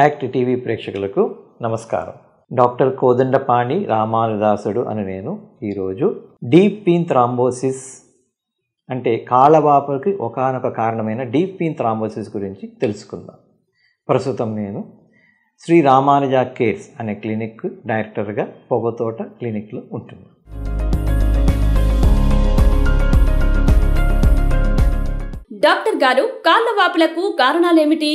act TV ప్రేక్షకులకు నమస్కారం doctor Kodandapani రామానుదాసుడు అని నేను ఈరోజు డీప్ పీన్ థ్రాంబోసిస్ అంటే కాలవాపుకి ఒకనొక కారణమైన డీప్ పీన్ థ్రాంబోసిస్ గురించి తెలుసుకుందాం ప్రస్తుతం నేను శ్రీ రామానుజ కేర్స్ అనే క్లినిక్ డైరెక్టర్గా పొగతోట క్లినిక్లో ఉంటున్నాను డాక్టర్ గారు కాళ్ళ వాపులకు కారణాలేమిటి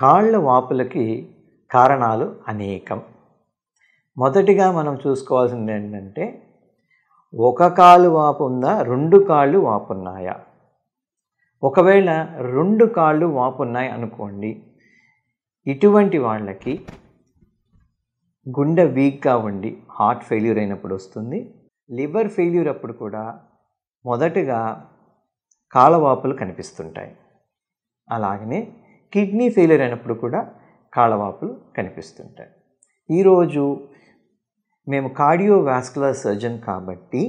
కాళ్ళ వాపులకి కారణాలు అనేకం మొదటిగా మనం చూసుకోవాల్సింది ఏంటంటే ఒక కాలు వాపు ఉందా రెండు కాళ్ళు వాపున్నాయా ఒకవేళ రెండు కాళ్ళు వాపున్నాయి అనుకోండి ఇటువంటి వాళ్ళకి గుండె వీక్గా ఉండి హార్ట్ ఫెయిల్యూర్ అయినప్పుడు వస్తుంది లివర్ ఫెయిల్యూర్ అప్పుడు కూడా మొదటగా కాలవాపులు కనిపిస్తుంటాయి అలాగనే కిడ్నీ ఫెయిలియర్ అయినప్పుడు కూడా కాళ్ళవాపులు కనిపిస్తుంటాయి ఈరోజు మేము కార్డియోవాస్కులర్ సర్జన్ కాబట్టి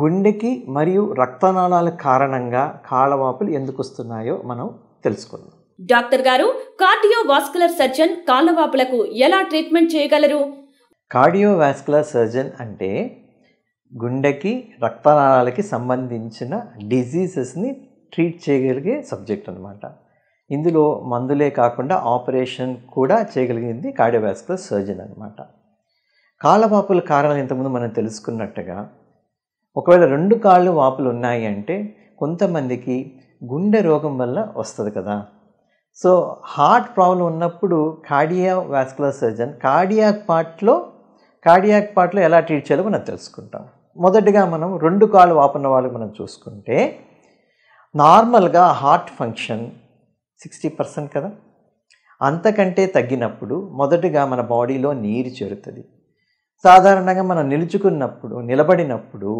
గుండెకి మరియు రక్తనాళాల కారణంగా కాళ్ళవాపులు ఎందుకు వస్తున్నాయో మనం తెలుసుకుందాం డాక్టర్ గారు కార్డియోవాస్కులర్ సర్జన్ కాళ్ళవాపులకు ఎలా ట్రీట్మెంట్ చేయగలరు కార్డియోవాస్కులర్ సర్జన్ అంటే గుండెకి రక్తనాళాలకి సంబంధించిన డిజీజెస్ని ట్రీట్ చేయగలిగే సబ్జెక్ట్ అనమాట ఇందులో మందులే కాకుండా ఆపరేషన్ కూడా చేయగలిగింది కార్డియోవాస్కులర్ సర్జన్ అనమాట కాళ్ళవాపుల కారణాలు ఇంతకుముందు మనం తెలుసుకున్నట్టుగా ఒకవేళ రెండు కాళ్ళు వాపులు ఉన్నాయి అంటే కొంతమందికి గుండె రోగం వల్ల వస్తుంది కదా సో హార్ట్ ప్రాబ్లం ఉన్నప్పుడు కార్డియా వాస్కులర్ సర్జన్ కార్డియాక్ పార్ట్లో కార్డియాక్ పార్ట్లో ఎలా ట్రీట్ చేయాలో మనం తెలుసుకుంటాం మొదటిగా మనం రెండు కాళ్ళు వాపున్న వాళ్ళకి మనం చూసుకుంటే నార్మల్గా హార్ట్ ఫంక్షన్ సిక్స్టీ పర్సెంట్ కదా అంతకంటే తగ్గినప్పుడు మొదటిగా మన బాడీలో నీరు చేరుతుంది సాధారణంగా మనం నిలుచుకున్నప్పుడు నిలబడినప్పుడు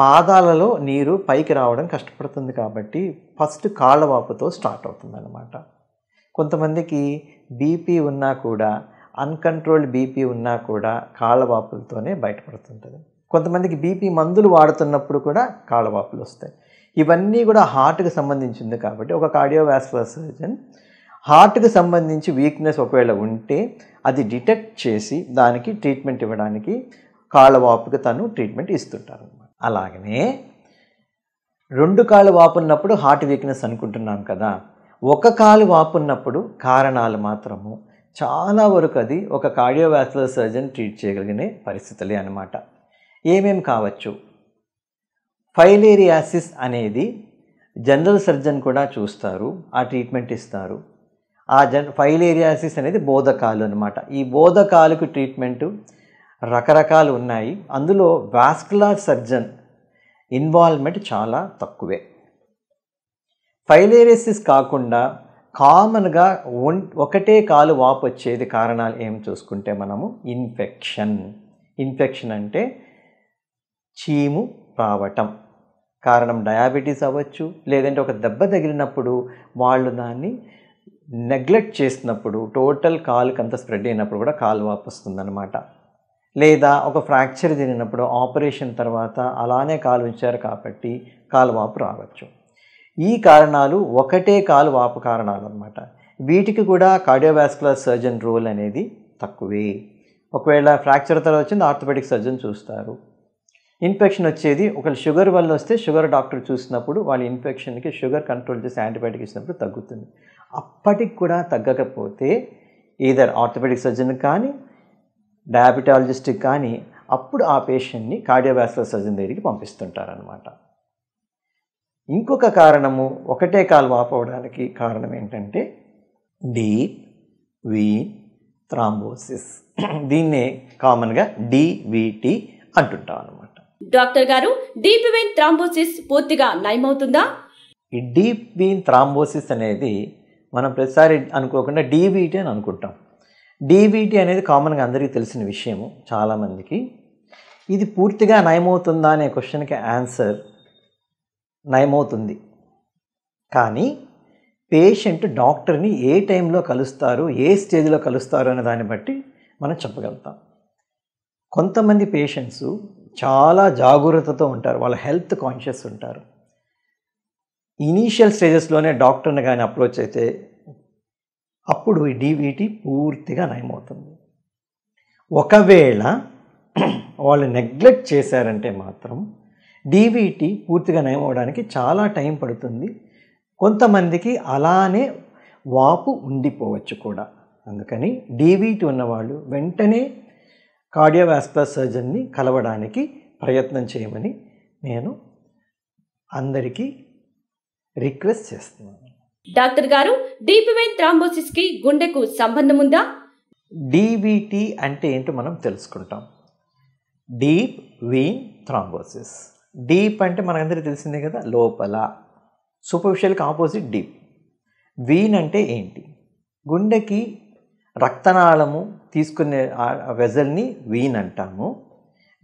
పాదాలలో నీరు పైకి రావడం కష్టపడుతుంది కాబట్టి ఫస్ట్ కాళ్ళవాపుతో స్టార్ట్ అవుతుందన్నమాట కొంతమందికి బీపీ ఉన్నా కూడా అన్కంట్రోల్డ్ బీపీ ఉన్నా కూడా కాళ్ళవాపులతోనే బయటపడుతుంటుంది కొంతమందికి బీపీ మందులు వాడుతున్నప్పుడు కూడా కాళ్ళవాపులు వస్తాయి ఇవన్నీ కూడా హార్ట్కి సంబంధించింది కాబట్టి ఒక కార్డియోవాస్కులర్ సర్జన్ హార్ట్కి సంబంధించి వీక్నెస్ ఒకవేళ ఉంటే అది డిటెక్ట్ చేసి దానికి ట్రీట్మెంట్ ఇవ్వడానికి కాళ్ళ వాపుకి తను ట్రీట్మెంట్ ఇస్తుంటారు అలాగనే రెండు కాళ్ళు వాపున్నప్పుడు హార్ట్ వీక్నెస్ అనుకుంటున్నాం కదా ఒక కాలు వాపున్నప్పుడు కారణాలు మాత్రము చాలా వరకు అది ఒక కార్డియోవాస్కులర్ సర్జన్ ట్రీట్ చేయగలిగిన పరిస్థితులే అనమాట ఏమేమి కావచ్చు ఫైలేరియాసిస్ అనేది జనరల్ సర్జన్ కూడా చూస్తారు ఆ ట్రీట్మెంట్ ఇస్తారు ఆ జన్ ఫైలేరియాసిస్ అనేది బోధకాలు అనమాట ఈ బోధకాలకు ట్రీట్మెంటు రకరకాలు ఉన్నాయి అందులో వాస్కులార్ సర్జన్ ఇన్వాల్వ్మెంట్ చాలా తక్కువే ఫైలేరియాసిస్ కాకుండా కామన్గా ఒం ఒకటే కాలు వాపు వచ్చేది కారణాలు ఏం చూసుకుంటే మనము ఇన్ఫెక్షన్ ఇన్ఫెక్షన్ అంటే చీము రావటం కారణం డయాబెటీస్ అవ్వచ్చు లేదంటే ఒక దెబ్బ తగిలినప్పుడు వాళ్ళు దాన్ని నెగ్లెక్ట్ చేసినప్పుడు టోటల్ కాలుకి అంత స్ప్రెడ్ అయినప్పుడు కూడా కాలు వాపొస్తుందనమాట లేదా ఒక ఫ్రాక్చర్ తినప్పుడు ఆపరేషన్ తర్వాత అలానే కాలు ఉంచారు కాబట్టి కాలు వాపు రావచ్చు ఈ కారణాలు ఒకటే కాలు వాపు కారణాలు అనమాట వీటికి కూడా కార్డియోవాస్కులర్ సర్జన్ రోల్ అనేది తక్కువే ఒకవేళ ఫ్రాక్చర్ తర్వాత వచ్చింది ఆర్థోపెటిక్ సర్జన్ చూస్తారు ఇన్ఫెక్షన్ వచ్చేది ఒకవేళ షుగర్ వల్ల వస్తే షుగర్ డాక్టర్ చూసినప్పుడు వాళ్ళ ఇన్ఫెక్షన్కి షుగర్ కంట్రోల్ చేసి యాంటీబయాటిక్ ఇచ్చినప్పుడు తగ్గుతుంది అప్పటికి కూడా తగ్గకపోతే ఈధర్ ఆర్థోపెడిక్ సర్జన్ కానీ డయాబెటాలజిస్ట్ కానీ అప్పుడు ఆ పేషెంట్ని కార్డియోవాస్కులర్ సర్జన్ దగ్గరికి పంపిస్తుంటారనమాట ఇంకొక కారణము ఒకటే కాలు వాపవడానికి కారణం ఏంటంటే డీప్ వీన్ థ్రాంబోసిస్ దీన్నే కామన్గా డివిటి అంటుంటాం అనమాట డాక్టర్ గారు డీప్ వెయిన్ థ్రాంబోసిస్ పూర్తిగా నయమవుతుందా ఈ డీప్ వెయిన్ థ్రాంబోసిస్ అనేది మనం ప్రతిసారి అనుకోకుండా డీబీటీ అని అనుకుంటాం డీబీటీ అనేది కామన్గా అందరికీ తెలిసిన విషయము చాలామందికి ఇది పూర్తిగా నయమవుతుందా అనే క్వశ్చన్కి ఆన్సర్ నయమవుతుంది కానీ పేషెంట్ డాక్టర్ని ఏ టైంలో కలుస్తారు ఏ స్టేజ్లో కలుస్తారు అనే దాన్ని బట్టి మనం చెప్పగలుగుతాం కొంతమంది పేషెంట్స్ చాలా జాగ్రత్తతో ఉంటారు వాళ్ళ హెల్త్ కాన్షియస్ ఉంటారు ఇనీషియల్ స్టేజెస్లోనే డాక్టర్ని కానీ అప్రోచ్ అయితే అప్పుడు ఈ డీవీటీ పూర్తిగా నయమవుతుంది ఒకవేళ వాళ్ళు నెగ్లెక్ట్ చేశారంటే మాత్రం డీవీటీ పూర్తిగా నయమవడానికి చాలా టైం పడుతుంది కొంతమందికి అలానే వాపు ఉండిపోవచ్చు కూడా అందుకని డివిటి ఉన్నవాళ్ళు వెంటనే కార్డియోవాస్కులర్ సర్జన్ని కలవడానికి ప్రయత్నం చేయమని నేను అందరికీ రిక్వెస్ట్ చేస్తున్నాను డాక్టర్ గారు డీప్ వెయిన్ థ్రాంబోసిస్ కి గుండెకు సంబంధం ఉందా డీబీటీ అంటే ఏంటో మనం తెలుసుకుంటాం డీప్ వీన్ థ్రాంబోసిస్ డీప్ అంటే మనకందరికీ తెలిసిందే కదా లోపల సూపర్ఫిషియల్కి ఆపోజిట్ డీప్ వీన్ అంటే ఏంటి గుండెకి రక్తనాళము తీసుకునే వెజల్ని వీన్ అంటాము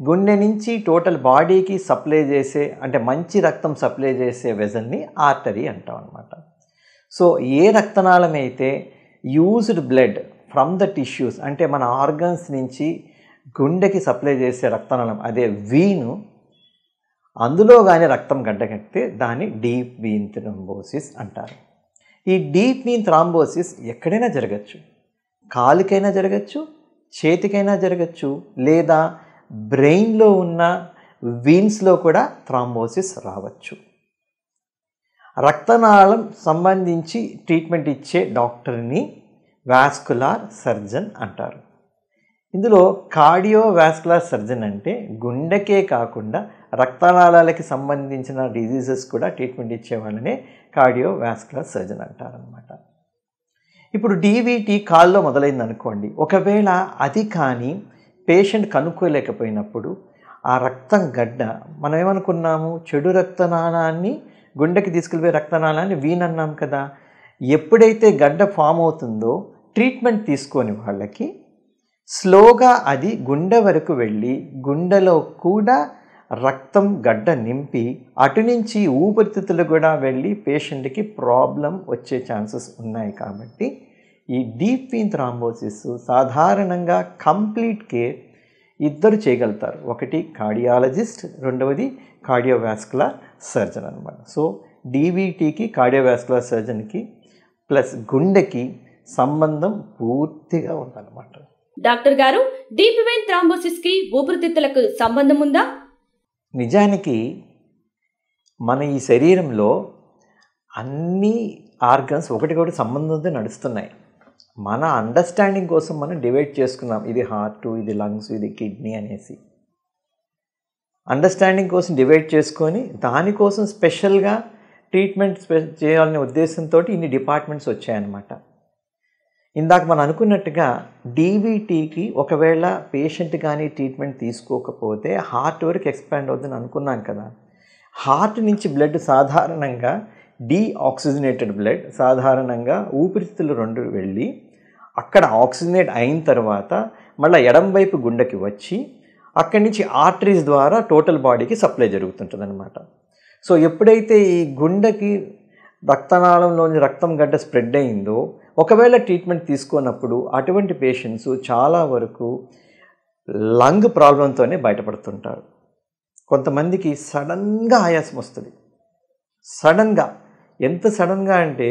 గుండె నుంచి టోటల్ బాడీకి సప్లై చేసే అంటే మంచి రక్తం సప్లై చేసే వెజల్ని ఆర్టరీ అంటాం అనమాట సో ఏ రక్తనాళం అయితే used blood from the tissues అంటే మన ఆర్గన్స్ నుంచి గుండెకి సప్లై చేసే రక్తనాళం అదే వీను అందులో కానీ రక్తం గడ్డగట్టితే దాన్ని డీప్ వీన్ థ్రాంబోసిస్ అంటారు ఈ డీప్ వీన్ థ్రాంబోసిస్ ఎక్కడైనా జరగచ్చు కాలుకైనా జరగచ్చు చేతికైనా జరగచ్చు లేదా బ్రెయిన్లో ఉన్న వీన్స్లో కూడా థ్రాంబోసిస్ రావచ్చు రక్తనాళం సంబంధించి ట్రీట్మెంట్ ఇచ్చే డాక్టర్ని వాస్కులార్ సర్జన్ అంటారు ఇందులో కార్డియో వాస్కులార్ సర్జన్ అంటే గుండెకే కాకుండా రక్తనాళాలకి సంబంధించిన డిజీజెస్ కూడా ట్రీట్మెంట్ ఇచ్చే వాళ్ళనే కార్డియో వాస్కులార్ సర్జన్ అంటారనమాట ఇప్పుడు డీవీటీ కాల్లో మొదలైంది అనుకోండి ఒకవేళ అది కానీ పేషెంట్ కనుక్కోలేకపోయినప్పుడు ఆ రక్తం గడ్డ మనం ఏమనుకున్నాము చెడు రక్తనాళాన్ని గుండెకి తీసుకెళ్ళిపోయే రక్తనాళాన్ని వీనన్నాం కదా ఎప్పుడైతే గడ్డ ఫామ్ అవుతుందో ట్రీట్మెంట్ తీసుకొని వాళ్ళకి స్లోగా అది గుండె వరకు వెళ్ళి గుండెలో కూడా రక్తం గడ్డ నింపి అటు నుంచి ఊపిరితిత్తులు కూడా వెళ్ళి పేషెంట్కి ప్రాబ్లం వచ్చే ఛాన్సెస్ ఉన్నాయి కాబట్టి ఈ డీప్ వీన్ థ్రాంబోసిస్ సాధారణంగా కంప్లీట్ కేర్ ఇద్దరు చేయగలుగుతారు ఒకటి కార్డియాలజిస్ట్ రెండవది కార్డియోవాస్కులర్ సర్జన్ అనమాట సో డీవీటీకి కార్డియోవాస్కులర్ సర్జన్కి ప్లస్ గుండెకి సంబంధం పూర్తిగా ఉందన్నమాట డాక్టర్ గారు డీప్ వెయిన్ థ్రాంబోసిస్ కి ఊపిరితిత్తులకు సంబంధం ఉందా నిజానికి మన ఈ శరీరంలో అన్ని ఆర్గన్స్ ఒకటికొకటి సంబంధంతో నడుస్తున్నాయి మన అండర్స్టాండింగ్ కోసం మనం డివైడ్ చేసుకున్నాం ఇది హార్ట్ ఇది లంగ్స్ ఇది కిడ్నీ అనేసి అండర్స్టాండింగ్ కోసం డివైడ్ చేసుకొని దానికోసం స్పెషల్గా ట్రీట్మెంట్ స్పె చేయాలనే ఉద్దేశంతో ఇన్ని డిపార్ట్మెంట్స్ వచ్చాయన్నమాట ఇందాక మనం అనుకున్నట్టుగా డీవీటీకి ఒకవేళ పేషెంట్ కానీ ట్రీట్మెంట్ తీసుకోకపోతే హార్ట్ వరకు ఎక్స్పాండ్ అవుతుందని అనుకున్నాం కదా హార్ట్ నుంచి బ్లడ్ సాధారణంగా డీఆక్సిజనేటెడ్ బ్లడ్ సాధారణంగా ఊపిరితిత్తులు రెండు వెళ్ళి అక్కడ ఆక్సిజనేట్ అయిన తర్వాత మళ్ళీ ఎడంవైపు గుండెకి వచ్చి అక్కడి నుంచి ఆర్టరీస్ ద్వారా టోటల్ బాడీకి సప్లై జరుగుతుంటుంది అనమాట సో ఎప్పుడైతే ఈ గుండెకి రక్తనాళంలోని రక్తం గడ్డ స్ప్రెడ్ అయిందో ఒకవేళ ట్రీట్మెంట్ తీసుకున్నప్పుడు అటువంటి పేషెంట్స్ చాలా వరకు లంగ్ ప్రాబ్లంతోనే బయటపడుతుంటారు కొంతమందికి సడన్గా ఆయాసం వస్తుంది సడన్గా ఎంత సడన్గా అంటే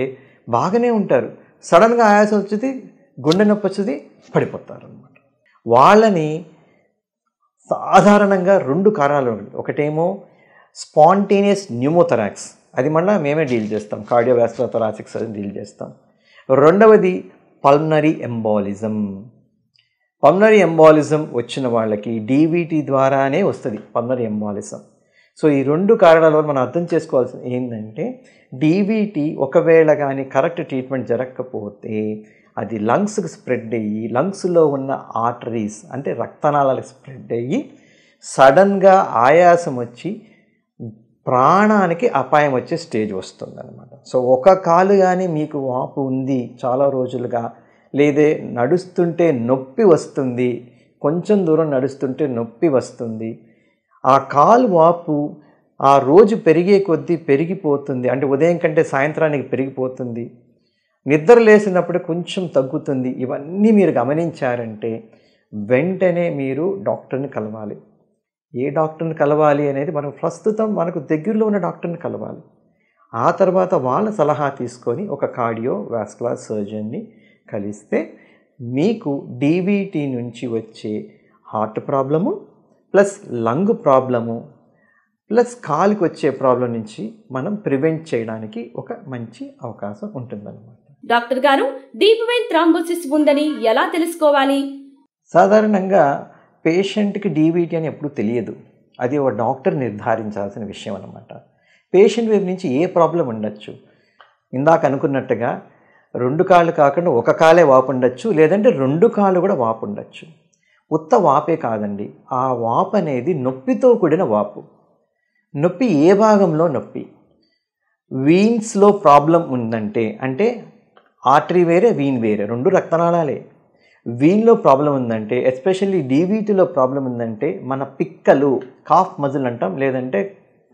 బాగానే ఉంటారు సడన్గా ఆయాసం వచ్చింది గుండె నొప్పి వచ్చింది పడిపోతారు అనమాట వాళ్ళని సాధారణంగా రెండు కారణాలు ఒకటేమో స్పాంటేనియస్ న్యూమోథరాక్స్ అది మళ్ళీ మేమే డీల్ చేస్తాం కార్డియోవాస్కులర్ థొరాసిక్ సర్జన్ డీల్ చేస్తాం రెండవది పల్మనరీ ఎంబాలిజం పల్మనరీ ఎంబాలిజం వచ్చిన వాళ్ళకి డీవీటీ ద్వారానే వస్తుంది పల్మనరీ ఎంబాలిజం సో ఈ రెండు కారణాల వల్ల మనం అర్థం చేసుకోవాల్సింది ఏంటంటే డీవీటీ ఒకవేళ కానీ కరెక్ట్ ట్రీట్మెంట్ జరగకపోతే అది లంగ్స్కి స్ప్రెడ్ అయ్యి లంగ్స్లో ఉన్న ఆర్టరీస్ అంటే రక్తనాళాలకు స్ప్రెడ్ అయ్యి సడన్గా ఆయాసం వచ్చి ప్రాణానికి అపాయం వచ్చే స్టేజ్ వస్తుందన్నమాట సో ఒక కాలు కానీ మీకు వాపు ఉంది చాలా రోజులుగా లేదే నడుస్తుంటే నొప్పి వస్తుంది కొంచెం దూరం నడుస్తుంటే నొప్పి వస్తుంది ఆ కాలు వాపు ఆ రోజు పెరిగే కొద్దీ పెరిగిపోతుంది అంటే ఉదయం కంటే సాయంత్రానికి పెరిగిపోతుంది నిద్ర లేసినప్పుడు కొంచెం తగ్గుతుంది ఇవన్నీ మీరు గమనించారంటే వెంటనే మీరు డాక్టర్ని కలవాలి ఏ డాక్టర్ని కలవాలి అనేది మనం ప్రస్తుతం మనకు దగ్గరలో ఉన్న డాక్టర్ని కలవాలి ఆ తర్వాత వాళ్ళ సలహా తీసుకొని ఒక కార్డియో వ్యాస్కులా సర్జన్ని కలిస్తే మీకు డీబీటీ నుంచి వచ్చే heart problem plus lung problem plus కాలుకి వచ్చే ప్రాబ్లం నుంచి మనం ప్రివెంట్ చేయడానికి ఒక మంచి అవకాశం ఉంటుందన్నమాట డాక్టర్ గారు డీప్ వెయిన్ థ్రాంబోసిస్ ఉందని ఎలా తెలుసుకోవాలి సాధారణంగా పేషెంట్కి డీబీటీ అని ఎప్పుడు తెలియదు అది ఒక డాక్టర్ నిర్ధారించాల్సిన విషయం అనమాట పేషెంట్ వైపు నుంచి ఏ ప్రాబ్లం ఉండొచ్చు ఇందాక అనుకున్నట్టుగా రెండు కాళ్ళు కాకుండా ఒక కాలే వాపు ఉండొచ్చు లేదంటే రెండు కాళ్ళు కూడా వాపు ఉండొచ్చు ఉత్త వాపే కాదండి ఆ వాపు అనేది నొప్పితో కూడిన వాపు నొప్పి ఏ భాగంలో నొప్పి వీన్స్లో ప్రాబ్లం ఉందంటే అంటే ఆర్టరీ వేరే వీన్ వేరే రెండు రక్తనాళాలే వీన్లో ప్రాబ్లం ఉందంటే ఎస్పెషల్లీ డీవీటీలో ప్రాబ్లం ఉందంటే మన పిక్కలు కాఫ్ మజిల్ అంటాం లేదంటే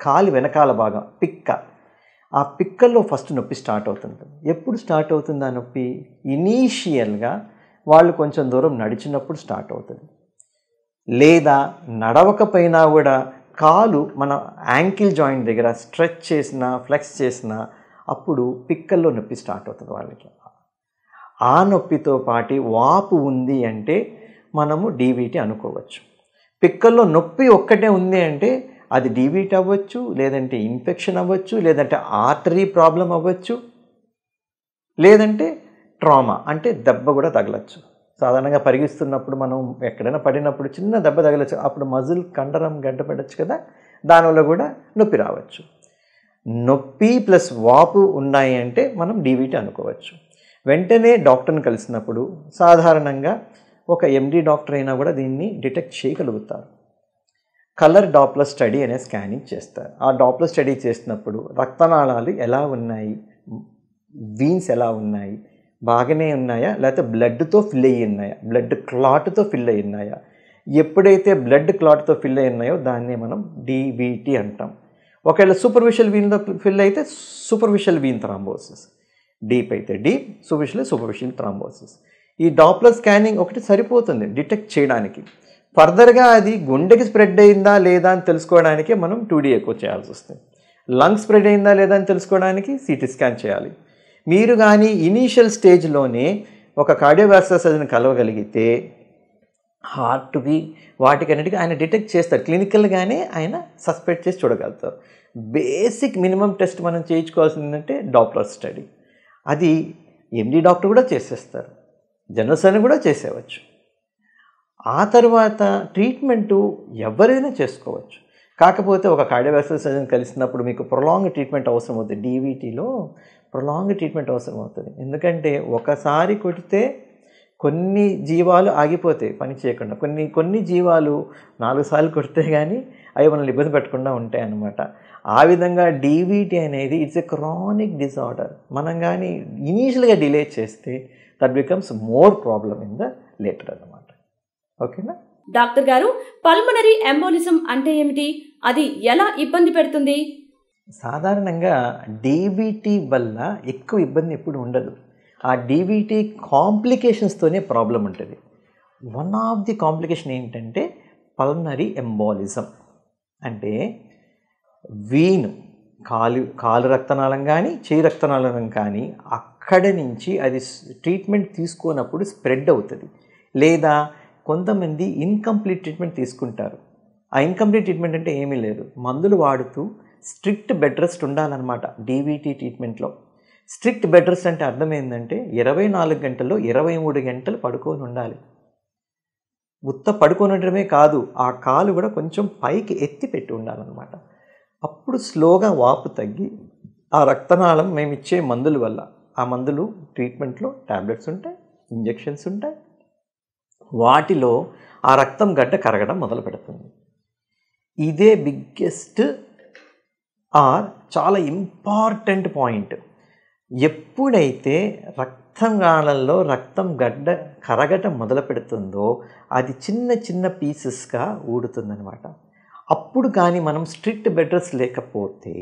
కాలి వెనకాల భాగం పిక్క ఆ పిక్కల్లో ఫస్ట్ నొప్పి స్టార్ట్ అవుతుంది ఎప్పుడు స్టార్ట్ అవుతుంది ఆ నొప్పి ఇనీషియల్గా వాళ్ళు కొంచెం దూరం నడిచినప్పుడు స్టార్ట్ అవుతుంది లేదా నడవకపోయినా కూడా కాలు మన యాంకిల్ జాయింట్ దగ్గర స్ట్రెచ్ చేసిన ఫ్లెక్స్ చేసిన అప్పుడు పిక్కల్లో నొప్పి స్టార్ట్ అవుతుంది వాళ్ళకి ఆ నొప్పితో పాటి వాపు ఉంది అంటే మనము డీబీటీ అనుకోవచ్చు పిక్కల్లో నొప్పి ఒక్కటే ఉంది అంటే అది డీబీటీ అవ్వచ్చు లేదంటే ఇన్ఫెక్షన్ అవ్వచ్చు లేదంటే ఆర్టరీ ప్రాబ్లం అవ్వచ్చు లేదంటే ట్రామా అంటే దెబ్బ కూడా తగలచ్చు సాధారణంగా పరిగిస్తున్నప్పుడు మనం ఎక్కడైనా పడినప్పుడు చిన్న దెబ్బ తగలచ్చు అప్పుడు మజిల్ కండరం గడ్డపడచ్చు కదా దానివల్ల కూడా నొప్పి రావచ్చు నొప్పి ప్లస్ వాపు ఉన్నాయి అంటే మనం డీవీటీ అనుకోవచ్చు వెంటనే డాక్టర్ని కలిసినప్పుడు సాధారణంగా ఒక ఎండి డాక్టర్ అయినా కూడా దీన్ని డిటెక్ట్ చేయగలుగుతారు కలర్ డాప్లర్ స్టడీ అనే స్కానింగ్ చేస్తారు ఆ డాప్లర్ స్టడీ చేసినప్పుడు రక్తనాళాలు ఎలా ఉన్నాయి వీన్స్ ఎలా ఉన్నాయి బాగానే ఉన్నాయా లేకపోతే బ్లడ్తో ఫిల్ అయ్యి ఉన్నాయా బ్లడ్ క్లాట్తో ఫిల్ అయ్యి ఉన్నాయా ఎప్పుడైతే బ్లడ్ క్లాట్తో ఫిల్ అయి ఉన్నాయో దాన్ని మనం డీవీటీ అంటాం ఒకవేళ సూపర్ఫిషియల్ వీన్తో ఫిల్ అయితే సూపర్ఫిషియల్ వీన్ థ్రాంబోసిస్ డీప్ అయితే డీప్ సూపర్ఫిషియల్ సూపర్ఫిషియల్ థ్రాంబోసిస్ ఈ డాప్లర్ స్కానింగ్ ఒకటి సరిపోతుంది డిటెక్ట్ చేయడానికి ఫర్దర్గా అది గుండెకి స్ప్రెడ్ అయిందా లేదా అని తెలుసుకోవడానికి మనం టూడీ ఎక్కువ చేయాల్సి వస్తుంది లంగ్ స్ప్రెడ్ అయిందా లేదా అని తెలుసుకోవడానికి సిటీ స్కాన్ చేయాలి మీరు కానీ ఇనీషియల్ స్టేజ్లోనే ఒక కార్డియోవాస్టర్ సర్జన్ కలవగలిగితే హార్ట్కి వాటికన్నిటికీ ఆయన డిటెక్ట్ చేస్తారు క్లినికల్గానే ఆయన సస్పెక్ట్ చేసి చూడగలుగుతారు బేసిక్ మినిమం టెస్ట్ మనం చేయించుకోవాల్సింది ఏంటంటే డాక్టర్ స్టడీ అది ఎండి డాక్టర్ కూడా చేసేస్తారు జనరల్స్ కూడా చేసేవచ్చు ఆ తర్వాత ట్రీట్మెంటు ఎవరైనా చేసుకోవచ్చు కాకపోతే ఒక కార్డియోవాస్కులర్ సర్జన్ కలిసినప్పుడు మీకు ప్రొలాంగ్ ట్రీట్మెంట్ అవసరం అవుతుంది డీవీటీలో ప్రొలాంగ్ ట్రీట్మెంట్ అవసరం అవుతుంది ఎందుకంటే ఒకసారి కొడితే కొన్ని జీవాలు ఆగిపోతాయి పని చేయకుండా కొన్ని కొన్ని జీవాలు నాలుగు సార్లు కొడితే కానీ అవి మనల్ని ఇబ్బంది పెట్టకుండా ఉంటాయి అన్నమాట ఆ విధంగా డీవీటీ అనేది ఇట్స్ ఎ క్రానిక్ డిసార్డర్ మనం కానీ ఇనీషియల్గా డిలే చేస్తే that becomes more problem in the later అనమాట ఓకేనా డాక్టర్ గారు పల్మనరీ ఎంబోలిజం అంటే ఏమిటి అది ఎలా ఇబ్బంది పెడుతుంది సాధారణంగా డీబీటీ వల్ల ఎక్కువ ఇబ్బంది ఎప్పుడు ఉండదు ఆ డీబీటీ కాంప్లికేషన్స్తోనే ప్రాబ్లం ఉంటుంది వన్ ఆఫ్ ది కాంప్లికేషన్ ఏంటంటే పల్మనరీ ఎంబాలిజం అంటే వీన్ కాలు కాలు రక్తనాళం కానీ చేయి రక్తనాళం కానీ అక్కడి నుంచి అది ట్రీట్మెంట్ తీసుకున్నప్పుడు స్ప్రెడ్ అవుతుంది లేదా కొంతమంది ఇన్కంప్లీట్ ట్రీట్మెంట్ తీసుకుంటారు ఆ ఇన్కంప్లీట్ ట్రీట్మెంట్ అంటే ఏమీ లేదు మందులు వాడుతూ స్ట్రిక్ట్ బెడ్ రెస్ట్ ఉండాలన్నమాట డీవీటీ ట్రీట్మెంట్లో స్ట్రిక్ట్ బెడ్ రెస్ట్ అంటే అర్థం ఏంటంటే ఇరవై నాలుగు గంటల్లో ఇరవై మూడు గంటలు పడుకొని ఉండాలి ఉత్త పడుకొని ఉండడమే కాదు ఆ కాలు కూడా కొంచెం పైకి ఎత్తి పెట్టి ఉండాలన్నమాట అప్పుడు స్లోగా వాపు తగ్గి ఆ రక్తనాళం మేము ఇచ్చే మందుల వల్ల ఆ మందులు ట్రీట్మెంట్లో ట్యాబ్లెట్స్ ఉంటాయి ఇంజెక్షన్స్ ఉంటాయి వాటిలో ఆ రక్తం గడ్డ కరగడం మొదలు పెడుతుంది ఇదే బిగ్గెస్ట్ ఆర్ చాలా ఇంపార్టెంట్ పాయింట్ ఎప్పుడైతే రక్తం రక్తం గడ్డ కరగటం మొదలు పెడుతుందో అది చిన్న చిన్న పీసెస్గా ఊడుతుందనమాట అప్పుడు కానీ మనం స్ట్రిక్ట్ బెటర్స్ లేకపోతే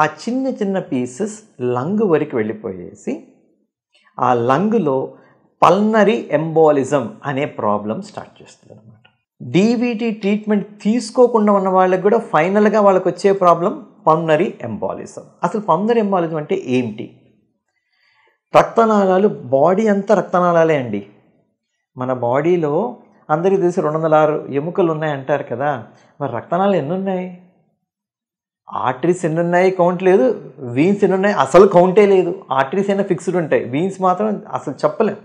ఆ చిన్న చిన్న పీసెస్ లంగ్ వరకు వెళ్ళిపోయేసి ఆ లంగ్లో పల్నరీ ఎంబాలిజం అనే ప్రాబ్లం స్టార్ట్ చేస్తుంది అనమాట డీవీటీ ట్రీట్మెంట్ తీసుకోకుండా ఉన్న వాళ్ళకి కూడా ఫైనల్గా వాళ్ళకి వచ్చే ప్రాబ్లం పల్నరీ ఎంబాలిజం అసలు పల్నరీ ఎంబాలిజం అంటే ఏంటి రక్తనాళాలు బాడీ అంతా రక్తనాళాలే అండి మన బాడీలో అందరికీ తెలిసి రెండు వందల ఆరు ఎముకలు ఉన్నాయి అంటారు కదా మరి రక్తనాలు ఎన్ని ఉన్నాయి ఆర్టరీస్ ఎన్ని ఉన్నాయి కౌంట్ లేదు వీన్స్ ఎన్ని ఉన్నాయి అసలు కౌంటే లేదు ఆర్టరీస్ అయినా ఫిక్స్డ్ ఉంటాయి వీన్స్ మాత్రం అసలు చెప్పలేం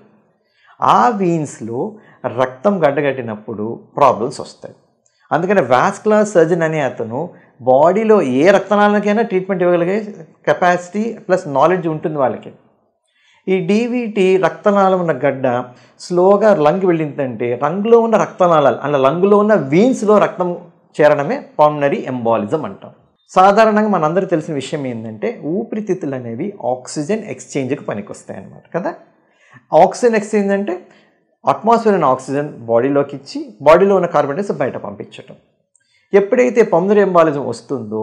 ఆ వీన్స్లో రక్తం గడ్డగట్టినప్పుడు ప్రాబ్లమ్స్ వస్తాయి అందుకని వాస్కులర్ సర్జన్ అనే అతను బాడీలో ఏ రక్తనాలకైనా ట్రీట్మెంట్ ఇవ్వగలిగే కెపాసిటీ ప్లస్ నాలెడ్జ్ ఉంటుంది వాళ్ళకి ఈ డీవీటీ రక్తనాళం ఉన్న గడ్డ స్లోగా లంగ్ వెళ్ళిందంటే రంగులో ఉన్న రక్తనాళాలు అలా లంగులో ఉన్న వీన్స్లో రక్తం చేరడమే పామ్నరీ ఎంబాలిజం అంటాం సాధారణంగా మనందరూ తెలిసిన విషయం ఏంటంటే ఊపిరితిత్తులు అనేవి ఆక్సిజన్ ఎక్స్చేంజ్కి పనికి వస్తాయి అన్నమాట కదా ఆక్సిజన్ ఎక్స్చేంజ్ అంటే అట్మాస్ఫియర్ ఉన్న ఆక్సిజన్ బాడీలోకి ఇచ్చి బాడీలో ఉన్న కార్బన్ డైఆక్సైడ్ బయట పంపించటం ఎప్పుడైతే పమ్నరీ ఎంబాలిజం వస్తుందో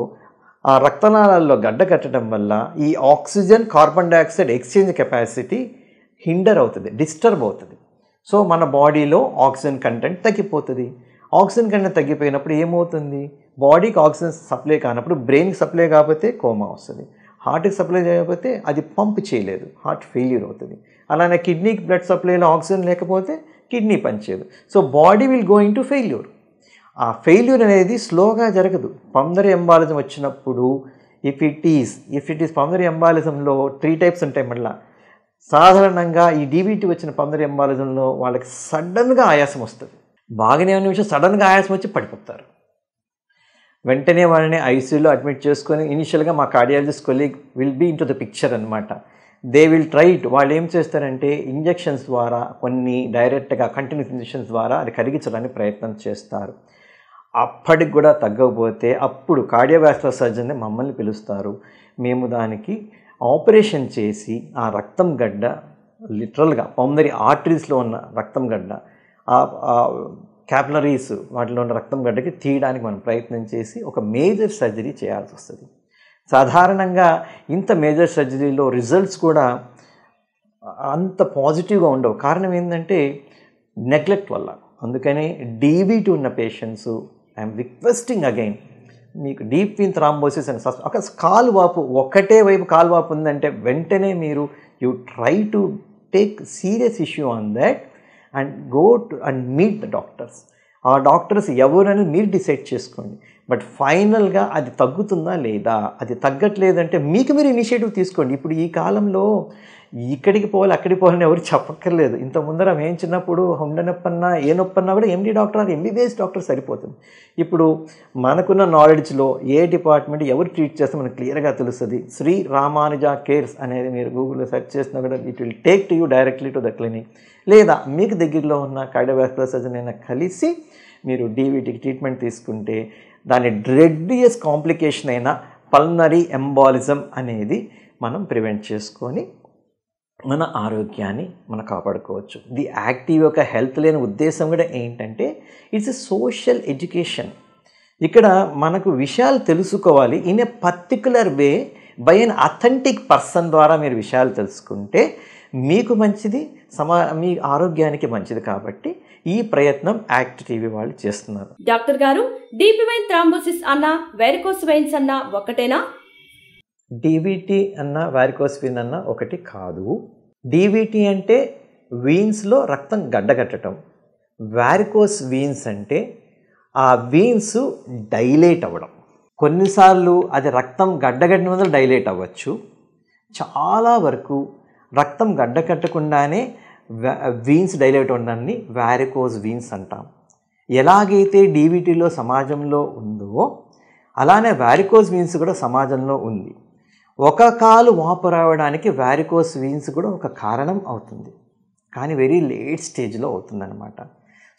ఆ రక్తనాళాల్లో గడ్డ కట్టడం వల్ల ఈ oxygen carbon dioxide exchange capacity hinder అవుతుంది డిస్టర్బ్ అవుతుంది సో మన బాడీలో ఆక్సిజన్ కంటెంట్ తగ్గిపోతుంది ఆక్సిజన్ కంటెంట్ తగ్గిపోయినప్పుడు ఏమవుతుంది బాడీకి ఆక్సిజన్ సప్లై కానప్పుడు బ్రెయిన్కి సప్లై కాకపోతే కోమా వస్తుంది హార్ట్కి సప్లై చేయకపోతే అది పంప్ చేయలేదు హార్ట్ ఫెయిల్యూర్ అవుతుంది అలానే కిడ్నీకి బ్లడ్ సప్లైలో ఆక్సిజన్ లేకపోతే కిడ్నీ పనిచేయదు so body will going to failure ఆ ఫెయిల్యూర్ అనేది స్లోగా జరగదు పందరి ఎంబాలిజం వచ్చినప్పుడు if it is if it is pulmonary ఎంబాలిజంలో త్రీ టైప్స్ ఉంటాయి మళ్ళీ సాధారణంగా ఈ డీబీటీ వచ్చిన పందరి ఎంబాలిజంలో వాళ్ళకి సడన్గా ఆయాసం వస్తుంది బాగానే ఉన్న విషయం సడన్గా ఆయాసం వచ్చి పడిపోతారు వెంటనే వాళ్ళని ఐసీయూలో అడ్మిట్ చేసుకొని ఇనిషియల్గా మా cardiologist colleague will be in to the picture అనమాట దే విల్ ట్రై ఇట్ వాళ్ళు ఏం చేస్తారంటే ఇంజెక్షన్స్ ద్వారా కొన్ని డైరెక్ట్గా కంటిన్యూస్ ఇంజెక్షన్స్ ద్వారా అది కరిగించడానికి ప్రయత్నం చేస్తారు అప్పటికి కూడా తగ్గకపోతే అప్పుడు కార్డియోవాస్కులర్ సర్జన్ని మమ్మల్ని పిలుస్తారు మేము దానికి ఆపరేషన్ చేసి ఆ రక్తం గడ్డ లిటరల్గా పౌందరి ఆర్టరీస్లో ఉన్న రక్తం గడ్డ ఆ క్యాపిలరీస్ వాటిలో ఉన్న రక్తం గడ్డకి తీయడానికి మనం ప్రయత్నం చేసి ఒక మేజర్ సర్జరీ చేయాల్సి వస్తుంది సాధారణంగా ఇంత మేజర్ సర్జరీలో రిజల్ట్స్ కూడా అంత పాజిటివ్గా ఉండవు కారణం ఏంటంటే నెగ్లెక్ట్ వల్ల అందుకని డీబీటీ ఉన్న పేషెంట్స్ ఐఎమ్ రిక్వెస్టింగ్ అగైన్ మీకు డీప్ ఇన్ థ్రాంబోసిస్ అని ఒక కాలు వాపు ఒకటే వైపు కాలు వాపు ఉందంటే వెంటనే మీరు you try to take serious issue on that and go to and meet the doctors ఆ డాక్టర్స్ ఎవరని మీరు డిసైడ్ చేసుకోండి బట్ ఫైనల్గా అది తగ్గుతుందా లేదా అది తగ్గట్లేదంటే మీకు మీరు ఇనిషియేటివ్ తీసుకోండి ఇప్పుడు ఈ కాలంలో ఇక్కడికి పోవాలి అక్కడికి పోవాలని ఎవరు చెప్పక్కర్లేదు ఇంత ముందర మేము చిన్నప్పుడు హుండె నొప్పన్నా ఏ నొప్పన్నా కూడా ఎండి డాక్టర్ అని ఎంబీబీఎస్ డాక్టర్ సరిపోతుంది ఇప్పుడు మనకున్న నాలెడ్జ్లో ఏ డిపార్ట్మెంట్ ఎవరు ట్రీట్ చేస్తే మనకు క్లియర్గా తెలుస్తుంది శ్రీ రామానుజ కేర్స్ అనేది మీరు గూగుల్లో సెర్చ్ చేసినా కూడా it will take to you directly to the clinic లేదా మీకు దగ్గరలో ఉన్న కార్డియోవాస్కులర్ సర్జన్ అయినా కలిసి మీరు డీవీటీకి ట్రీట్మెంట్ తీసుకుంటే దాని డ్రెడ్డియస్ కాంప్లికేషన్ అయిన పల్నరీ ఎంబాలిజం అనేది మనం ప్రివెంట్ చేసుకొని మన ఆరోగ్యాన్ని మనం కాపాడుకోవచ్చు ది యాక్టివ్ యొక్క హెల్త్ లేని ఉద్దేశం కూడా ఏంటంటే ఇట్స్ ఎ సోషల్ ఎడ్యుకేషన్ ఇక్కడ మనకు విషయాలు తెలుసుకోవాలి in a particular way by an authentic person ద్వారా మీరు విషయాలు తెలుసుకుంటే మీకు మంచిది సమా మీ ఆరోగ్యానికి మంచిది కాబట్టి ఈ ప్రయత్నం యాక్ట్ టీవీ వాళ్ళు చేస్తున్నారు డాక్టర్ గారు డీపీ వైన్ థ్రాంబోసిస్ అన్న వెరికోస్ వెయిన్స్ అన్న ఒకటేనా డీవీటీ అన్న వీన్ అన్న ఒకటి కాదు డీవీటీ అంటే వీన్స్లో రక్తం గడ్డగట్టడం వారికోస్ వీన్స్ అంటే ఆ వీన్స్ డైలేట్ అవ్వడం కొన్నిసార్లు అది రక్తం గడ్డగట్టిన వల్ల డైలేట్ అవ్వచ్చు చాలా వరకు రక్తం గడ్డకట్టకుండానే వీన్స్ డైలైట్ ఉండడాన్ని వ్యారికోజ్ వీన్స్ అంటాం ఎలాగైతే డీవీటీలో సమాజంలో ఉందో అలానే వ్యారికోజ్ వీన్స్ కూడా సమాజంలో ఉంది ఒక కాలు వాపు రావడానికి వ్యారికోస్ వీన్స్ కూడా ఒక కారణం అవుతుంది కానీ వెరీ లేట్ స్టేజ్లో అవుతుందన్నమాట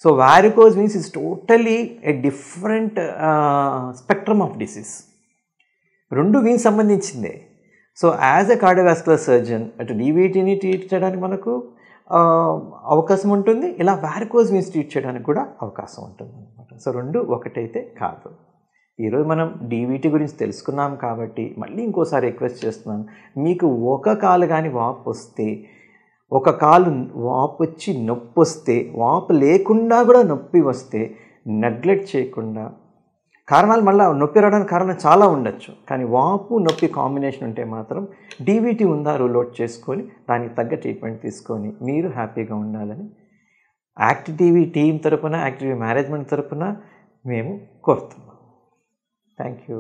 so varicose veins is totally a different spectrum of disease రెండు వీన్స్ సంబంధించిందే so as a cardiovascular surgeon అటు డీవీటీని ట్రీట్ చేయడానికి మనకు అవకాశం ఉంటుంది ఇలా వ్యారికోజ్ ఇన్స్టిట్యూట్ ట్రీట్ చేయడానికి కూడా అవకాశం ఉంటుంది అనమాట సో రెండు ఒకటైతే కాదు ఈరోజు మనం డీవీటీ గురించి తెలుసుకున్నాం కాబట్టి మళ్ళీ ఇంకోసారి రిక్వెస్ట్ చేస్తున్నాను మీకు ఒక కాలు కానీ వాపు వస్తే ఒక కాలు వాపు వచ్చి నొప్పి వస్తే వాపు లేకుండా కూడా నొప్పి వస్తే నెగ్లెక్ట్ చేయకుండా కారణాలు మళ్ళీ నొప్పి రావడానికి కారణం చాలా ఉండొచ్చు కానీ వాపు నొప్పి కాంబినేషన్ ఉంటే మాత్రం డీవీటీ ఉందా రూల్ అవుట్ చేసుకొని దానికి తగ్గ ట్రీట్మెంట్ తీసుకొని మీరు హ్యాపీగా ఉండాలని యాక్టిటీవీ టీం తరపున యాక్టిటీవీ మేనేజ్మెంట్ తరపున మేము కోరుతున్నాం థ్యాంక్ యూ